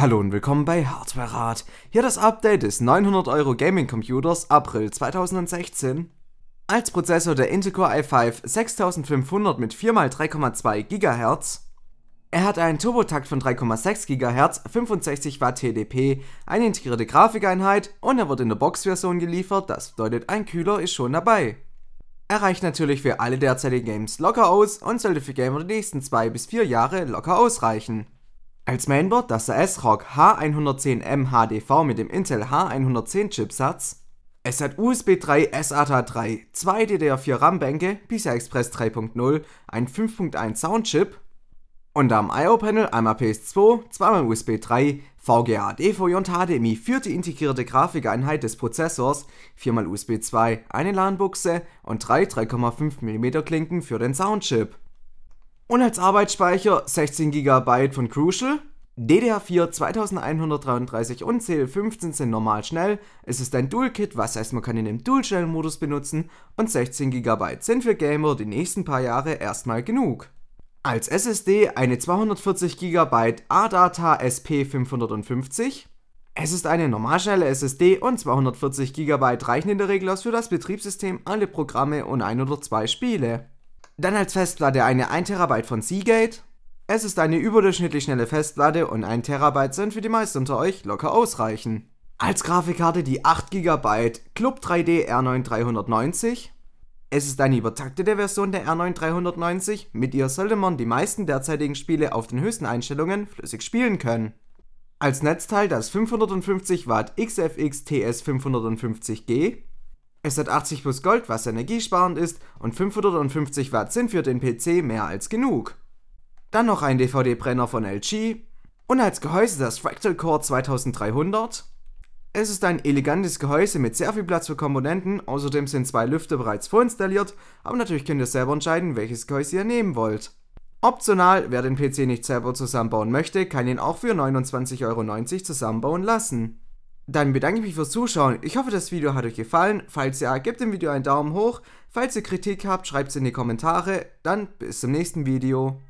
Hallo und willkommen bei Hardware Rat. Hier das Update des 900 Euro Gaming Computers April 2016. Als Prozessor der Intel Core i5 6500 mit 4x3,2 GHz. Er hat einen Turbotakt von 3,6 GHz, 65 Watt TDP, eine integrierte Grafikeinheit und er wird in der Boxversion geliefert, das bedeutet ein Kühler ist schon dabei. Er reicht natürlich für alle derzeitigen Games locker aus und sollte für Gamer die nächsten 2 bis 4 Jahre locker ausreichen. Als Mainboard das s ASRock H110M HDV mit dem Intel H110 Chipsatz. Es hat USB 3 SATA 3, 2 DDR4 RAM-Bänke, PCI Express 3.0, ein 5.1 Soundchip und am I.O.-Panel einmal PS2, zweimal USB 3, VGA, DVI und HDMI, für die integrierte Grafikeinheit des Prozessors, viermal USB 2, eine LAN-Buchse und drei 3,5 mm Klinken für den Soundchip. Und als Arbeitsspeicher 16 GB von Crucial. DDR4 2133 und CL15 sind normal schnell. Es ist ein Dual-Kit, was heißt man kann ihn im Dual-Schnell-Modus benutzen und 16 GB sind für Gamer die nächsten paar Jahre erstmal genug. Als SSD eine 240 GB ADATA SP550. Es ist eine normalschnelle SSD und 240 GB reichen in der Regel aus für das Betriebssystem, alle Programme und ein oder zwei Spiele. Dann als Festplatte eine 1 TB von Seagate. Es ist eine überdurchschnittlich schnelle Festplatte und 1 TB sind für die meisten unter euch locker ausreichen. Als Grafikkarte die 8 GB Club 3D R9 390. Es ist eine übertaktete Version der R9 390, mit ihr sollte man die meisten derzeitigen Spiele auf den höchsten Einstellungen flüssig spielen können. Als Netzteil das 550 Watt XFX TS 550G, es hat 80 plus Gold, was energiesparend ist, und 550 Watt sind für den PC mehr als genug. Dann noch ein DVD-Brenner von LG und als Gehäuse das Fractal Core 2300. Es ist ein elegantes Gehäuse mit sehr viel Platz für Komponenten, außerdem sind zwei Lüfter bereits vorinstalliert, aber natürlich könnt ihr selber entscheiden, welches Gehäuse ihr nehmen wollt. Optional, wer den PC nicht selber zusammenbauen möchte, kann ihn auch für 29,90 Euro zusammenbauen lassen. Dann bedanke ich mich fürs Zuschauen. Ich hoffe, das Video hat euch gefallen. Falls ja, gebt dem Video einen Daumen hoch. Falls ihr Kritik habt, schreibt es in die Kommentare. Dann bis zum nächsten Video.